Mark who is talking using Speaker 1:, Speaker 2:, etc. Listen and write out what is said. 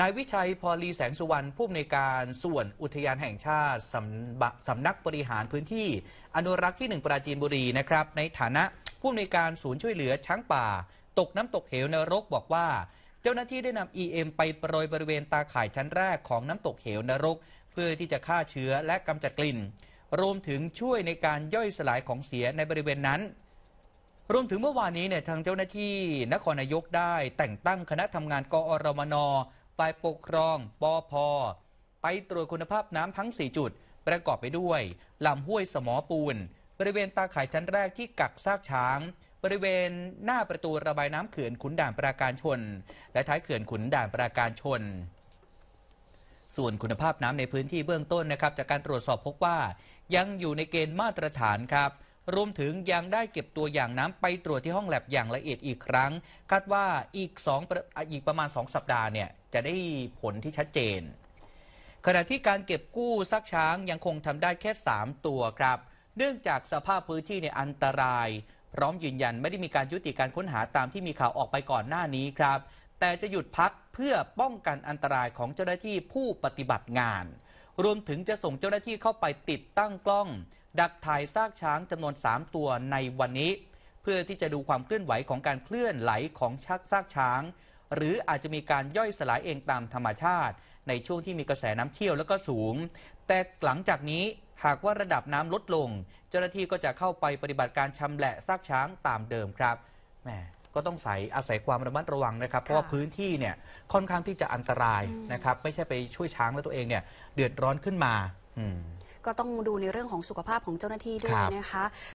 Speaker 1: นายวิชัยพอลีแสงสุวรรณ ผู้อำนวยการส่วนอุทยานแห่งชาติสำสำนักบริหารพื้นที่ อนุรักษ์ที่ 1 ปราจีนบุรีนะครับ ในฐานะผู้อำนวยการศูนย์ช่วยเหลือช้างป่า ตกน้ำตกเหวนรกบอกว่า เจ้าหน้าที่ได้นำ EM ไปโปรยบริเวณตาข่ายชั้นแรกของน้ำตกเหวนรก เพื่อที่จะฆ่าเชื้อและกำจัดกลิ่น รวมถึงช่วยในการย่อยสลายของเสียในบริเวณนั้น รวมถึงเมื่อวานนี้เนี่ยทางเจ้าหน้าที่นครนายกได้ แต่งตั้งคณะทำงานกอรมนฝ่ายปกครองปอพอไปตรวจคุณภาพน้ำทั้ง 4 จุด ประกอบไปด้วยลำห้วยสมอปูนบริเวณตาข่ายชั้นแรกที่กักซากช้าง บริเวณหน้าประตูระบายน้ำเขื่อนขุนด่านปราการชนและท้ายเขื่อนขุนด่านปราการชนส่วนคุณภาพน้ำในพื้นที่เบื้องต้นนะครับ จากการตรวจสอบพบว่ายังอยู่ในเกณฑ์มาตรฐานครับรวมถึงยังได้เก็บตัวอย่างน้ำไปตรวจที่ห้องแลบอย่างละเอียดอีกครั้งคาดว่าอีกสองอีกประมาณ 2 สัปดาห์เนี่ยจะได้ผลที่ชัดเจน ขณะที่การเก็บกู้ซักช้างยังคงทำได้แค่ 3 ตัวครับ เนื่องจากสภาพพื้นที่ในอันตราย พร้อมยืนยันไม่ได้มีการยุติการค้นหาตามที่มีข่าวออกไปก่อนหน้านี้ครับ แต่จะหยุดพักเพื่อป้องกันอันตรายของเจ้าหน้าที่ผู้ปฏิบัติงาน รวมถึงจะส่งเจ้าหน้าที่เข้าไปติดตั้งกล้องดักถ่ายซากช้างจำนวน 3 ตัวในวันนี้ เพื่อที่จะดูความเคลื่อนไหวของการเคลื่อนไหลของชักซากช้าง หรืออาจจะมีการย่อยสลายเองตามธรรมชาติ ในช่วงที่มีกระแสน้ำเชี่ยวแล้วก็สูง แต่หลังจากนี้หากว่าระดับน้ำลดลง เจ้าหน้าที่ก็จะเข้าไปปฏิบัติการชำแหละซากช้างตามเดิมครับแหมก็ต้องใส่อาศัยความระมัดระวังนะครับ เพราะว่าพื้นที่เนี่ยค่อนข้างที่จะอันตรายนะครับ ไม่ใช่ไปช่วยช้างแล้วตัวเองเนี่ยเดือดร้อนขึ้นมาอืมก็ต้องดูในเรื่องของสุขภาพของเจ้าหน้าที่ด้วยนะคะ